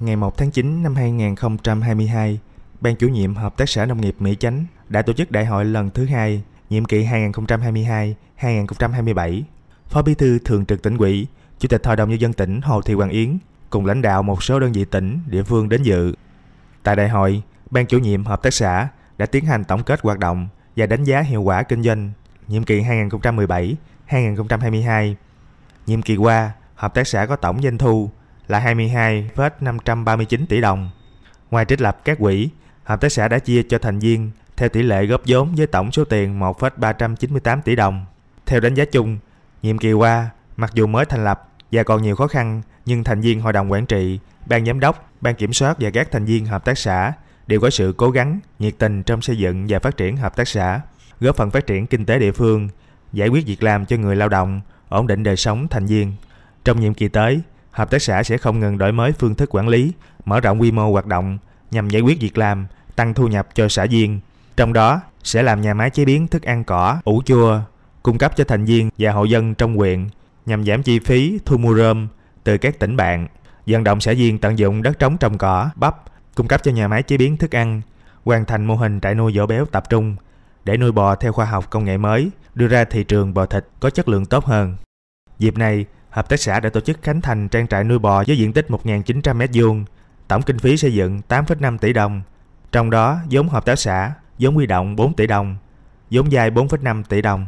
Ngày 1 tháng 9 năm 2022, Ban chủ nhiệm Hợp tác xã Nông nghiệp Mỹ Chánh đã tổ chức đại hội lần thứ hai, nhiệm kỳ 2022-2027. Phó Bí thư Thường trực tỉnh ủy, Chủ tịch Hội đồng Nhân dân tỉnh Hồ Thị Hoàng Yến cùng lãnh đạo một số đơn vị tỉnh, địa phương đến dự. Tại đại hội, Ban chủ nhiệm Hợp tác xã đã tiến hành tổng kết hoạt động và đánh giá hiệu quả kinh doanh nhiệm kỳ 2017-2022. Nhiệm kỳ qua, Hợp tác xã có tổng doanh thu là 22,539 tỷ đồng. Ngoài trích lập các quỹ, hợp tác xã đã chia cho thành viên theo tỷ lệ góp vốn với tổng số tiền 1,398 tỷ đồng. Theo đánh giá chung, nhiệm kỳ qua, mặc dù mới thành lập và còn nhiều khó khăn, nhưng thành viên hội đồng quản trị, ban giám đốc, ban kiểm soát và các thành viên hợp tác xã đều có sự cố gắng, nhiệt tình trong xây dựng và phát triển hợp tác xã, góp phần phát triển kinh tế địa phương, giải quyết việc làm cho người lao động, ổn định đời sống thành viên. Trong nhiệm kỳ tới, Hợp tác xã sẽ không ngừng đổi mới phương thức quản lý, mở rộng quy mô hoạt động nhằm giải quyết việc làm, tăng thu nhập cho xã viên. Trong đó sẽ làm nhà máy chế biến thức ăn cỏ, ủ chua, cung cấp cho thành viên và hộ dân trong huyện nhằm giảm chi phí thu mua rơm từ các tỉnh bạn, vận động xã viên tận dụng đất trống trồng cỏ, bắp, cung cấp cho nhà máy chế biến thức ăn, hoàn thành mô hình trại nuôi vỗ béo tập trung để nuôi bò theo khoa học công nghệ mới, đưa ra thị trường bò thịt có chất lượng tốt hơn. Dịp này, hợp tác xã đã tổ chức khánh thành trang trại nuôi bò với diện tích 1.900 m2, tổng kinh phí xây dựng 8,5 tỷ đồng, trong đó vốn hợp tác xã, vốn huy động 4 tỷ đồng, vốn dài 4,5 tỷ đồng.